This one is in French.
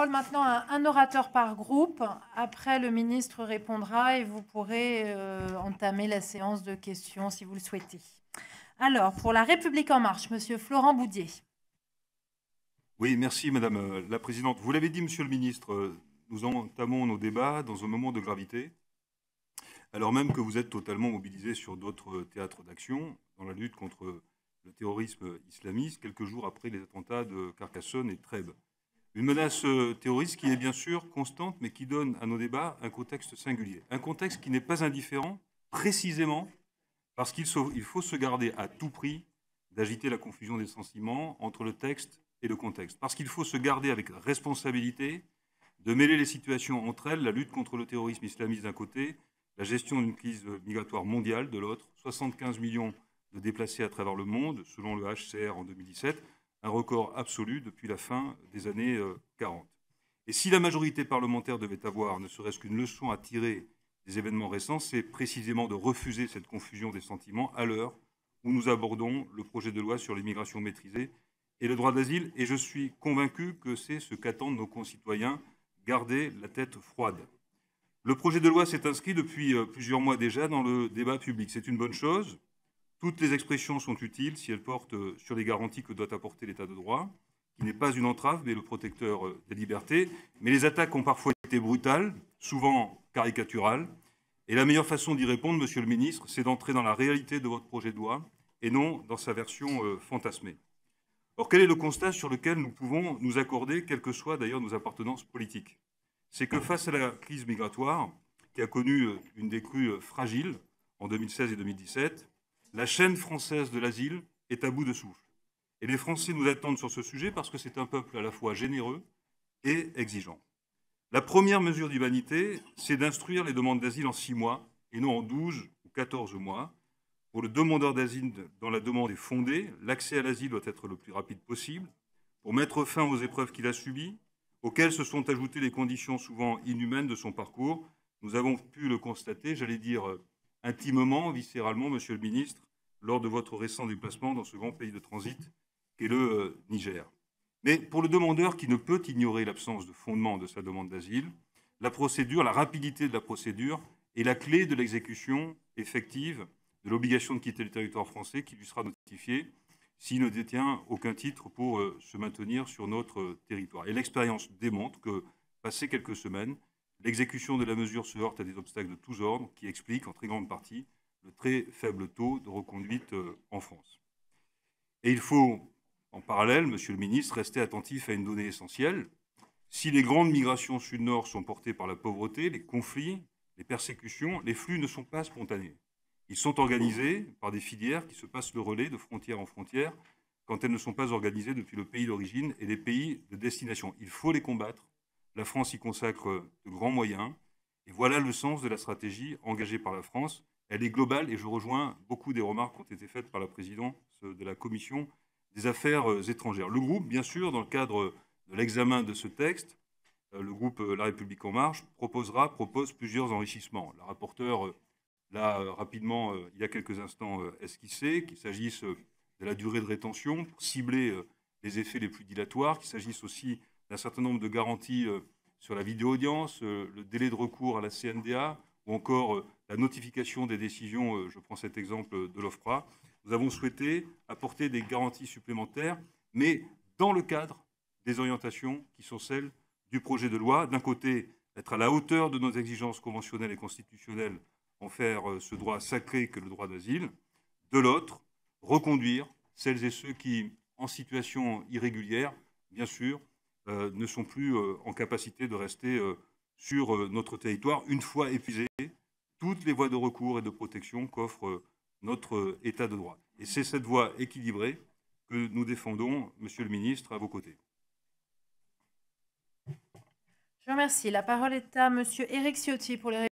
parole maintenant à un orateur par groupe. Après, le ministre répondra et vous pourrez euh, entamer la séance de questions si vous le souhaitez. Alors, pour La République En Marche, Monsieur Florent Boudier. Oui, merci Madame euh, la Présidente. Vous l'avez dit, Monsieur le Ministre, euh, nous entamons nos débats dans un moment de gravité, alors même que vous êtes totalement mobilisé sur d'autres théâtres d'action dans la lutte contre le terrorisme islamiste, quelques jours après les attentats de Carcassonne et Trèbes. Une menace euh, terroriste qui est bien sûr constante, mais qui donne à nos débats un contexte singulier. Un contexte qui n'est pas indifférent, précisément parce qu'il faut se garder à tout prix d'agiter la confusion des sentiments entre le texte et le contexte. Parce qu'il faut se garder avec responsabilité de mêler les situations entre elles, la lutte contre le terrorisme islamiste d'un côté, la gestion d'une crise migratoire mondiale de l'autre, 75 millions de déplacés à travers le monde, selon le HCR en 2017, un record absolu depuis la fin des années 40. Euh, et si la majorité parlementaire devait avoir ne serait-ce qu'une leçon à tirer des événements récents, c'est précisément de refuser cette confusion des sentiments à l'heure où nous abordons le projet de loi sur l'immigration maîtrisée et le droit d'asile, et je suis convaincu que c'est ce qu'attendent nos concitoyens, garder la tête froide. Le projet de loi s'est inscrit depuis euh, plusieurs mois déjà dans le débat public. C'est une bonne chose, toutes les expressions sont utiles si elles portent sur les garanties que doit apporter l'État de droit, qui n'est pas une entrave, mais le protecteur euh, des libertés. Mais les attaques ont parfois été brutales, souvent caricaturales. Et la meilleure façon d'y répondre, Monsieur le Ministre, c'est d'entrer dans la réalité de votre projet de loi et non dans sa version euh, fantasmée. Or, quel est le constat sur lequel nous pouvons nous accorder, quelles que soient d'ailleurs nos appartenances politiques C'est que face à la crise migratoire, qui a connu euh, une décrue fragile en 2016 et 2017, la chaîne française de l'asile est à bout de souffle. Et les Français nous attendent sur ce sujet parce que c'est un peuple à la fois généreux et exigeant. La première mesure d'humanité, c'est d'instruire les demandes d'asile en six mois et non en 12 ou 14 mois. Pour le demandeur d'asile dont la demande est fondée, l'accès à l'asile doit être le plus rapide possible. Pour mettre fin aux épreuves qu'il a subies, auxquelles se sont ajoutées les conditions souvent inhumaines de son parcours, nous avons pu le constater, j'allais dire intimement, viscéralement, Monsieur le Ministre, lors de votre récent déplacement dans ce grand pays de transit qu'est le euh, Niger. Mais pour le demandeur qui ne peut ignorer l'absence de fondement de sa demande d'asile, la procédure, la rapidité de la procédure est la clé de l'exécution effective de l'obligation de quitter le territoire français qui lui sera notifiée s'il ne détient aucun titre pour euh, se maintenir sur notre euh, territoire. Et l'expérience démontre que, passé quelques semaines, L'exécution de la mesure se heurte à des obstacles de tous ordres qui expliquent en très grande partie le très faible taux de reconduite euh, en France. Et il faut, en parallèle, Monsieur le Ministre, rester attentif à une donnée essentielle. Si les grandes migrations sud-nord sont portées par la pauvreté, les conflits, les persécutions, les flux ne sont pas spontanés. Ils sont organisés par des filières qui se passent le relais de frontière en frontière quand elles ne sont pas organisées depuis le pays d'origine et les pays de destination. Il faut les combattre la France y consacre de grands moyens. Et voilà le sens de la stratégie engagée par la France. Elle est globale et je rejoins beaucoup des remarques qui ont été faites par la présidente de la Commission des affaires euh, étrangères. Le groupe, bien sûr, dans le cadre de l'examen de ce texte, euh, le groupe euh, La République en marche proposera, propose plusieurs enrichissements. La rapporteure l'a rapidement, il y a quelques instants, esquissé, qu'il s'agisse de la durée de rétention pour cibler les effets les plus dilatoires, qu'il s'agisse aussi d'un certain nombre de garanties euh, sur la vidéo audience, euh, le délai de recours à la CNDA ou encore euh, la notification des décisions, je prends cet exemple de l'OFPRA, nous avons souhaité apporter des garanties supplémentaires, mais dans le cadre des orientations qui sont celles du projet de loi. D'un côté, être à la hauteur de nos exigences conventionnelles et constitutionnelles, en faire ce droit sacré que le droit d'asile. De l'autre, reconduire celles et ceux qui, en situation irrégulière, bien sûr, euh, ne sont plus euh, en capacité de rester euh, sur notre territoire une fois épuisées toutes les voies de recours et de protection qu'offre notre État de droit. Et c'est cette voie équilibrée que nous défendons, Monsieur le Ministre, à vos côtés. Je remercie. La parole est à Monsieur Eric Ciotti pour les